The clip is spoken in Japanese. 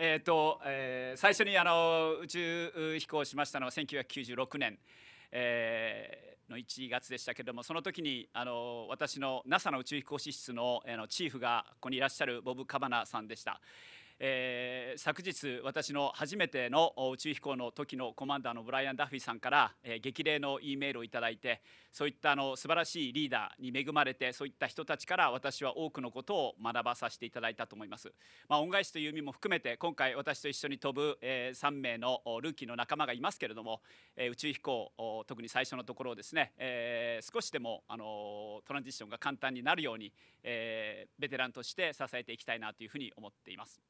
えーとえー、最初にあの宇宙飛行しましたのは1996年、えー、の1月でしたけれどもその時にあの私の NASA の宇宙飛行士室のあのチーフがここにいらっしゃるボブ・カバナさんでした。えー、昨日私の初めての宇宙飛行の時のコマンダーのブライアン・ダフィーさんから、えー、激励の E メールをいただいてそういったあの素晴らしいリーダーに恵まれてそういった人たちから私は多くのことを学ばさせていただいたと思います、まあ、恩返しという意味も含めて今回私と一緒に飛ぶ、えー、3名のルーキーの仲間がいますけれども、えー、宇宙飛行特に最初のところをですね、えー、少しでも、あのトランジッションが簡単になるように、えー、ベテランとして支えていきたいなというふうに思っています。